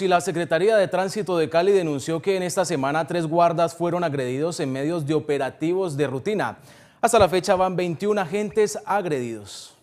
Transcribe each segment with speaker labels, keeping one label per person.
Speaker 1: la Secretaría de Tránsito de Cali denunció que en esta semana tres guardas fueron agredidos en medios de operativos de rutina. Hasta la fecha van 21 agentes agredidos.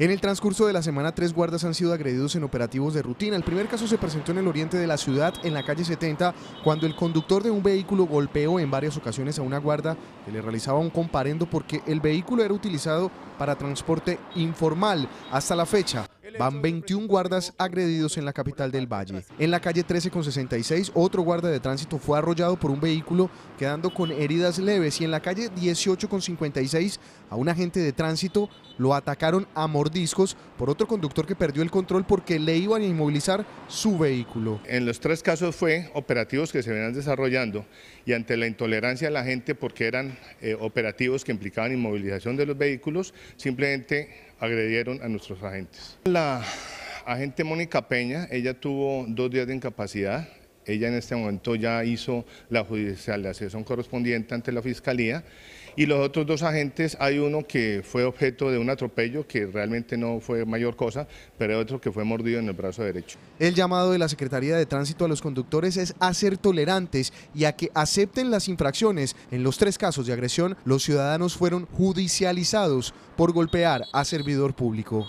Speaker 2: En el transcurso de la semana, tres guardas han sido agredidos en operativos de rutina. El primer caso se presentó en el oriente de la ciudad, en la calle 70, cuando el conductor de un vehículo golpeó en varias ocasiones a una guarda que le realizaba un comparendo porque el vehículo era utilizado para transporte informal. Hasta la fecha, Van 21 guardas agredidos en la capital del Valle. En la calle 13 con 66, otro guarda de tránsito fue arrollado por un vehículo, quedando con heridas leves. Y en la calle 18 con 56, a un agente de tránsito lo atacaron a mordiscos por otro conductor que perdió el control porque le iban a inmovilizar
Speaker 3: su vehículo. En los tres casos fue operativos que se venían desarrollando y ante la intolerancia de la gente porque eran eh, operativos que implicaban inmovilización de los vehículos, simplemente agredieron a nuestros agentes. La agente Mónica Peña, ella tuvo dos días de incapacidad, ella en este momento ya hizo la judicialización correspondiente ante la Fiscalía y los otros dos agentes, hay uno que fue objeto de un atropello que realmente no fue mayor cosa, pero otro que fue mordido en el brazo derecho.
Speaker 2: El llamado de la Secretaría de Tránsito a los conductores es a ser tolerantes y a que acepten las infracciones. En los tres casos de agresión, los ciudadanos fueron judicializados por golpear a servidor público.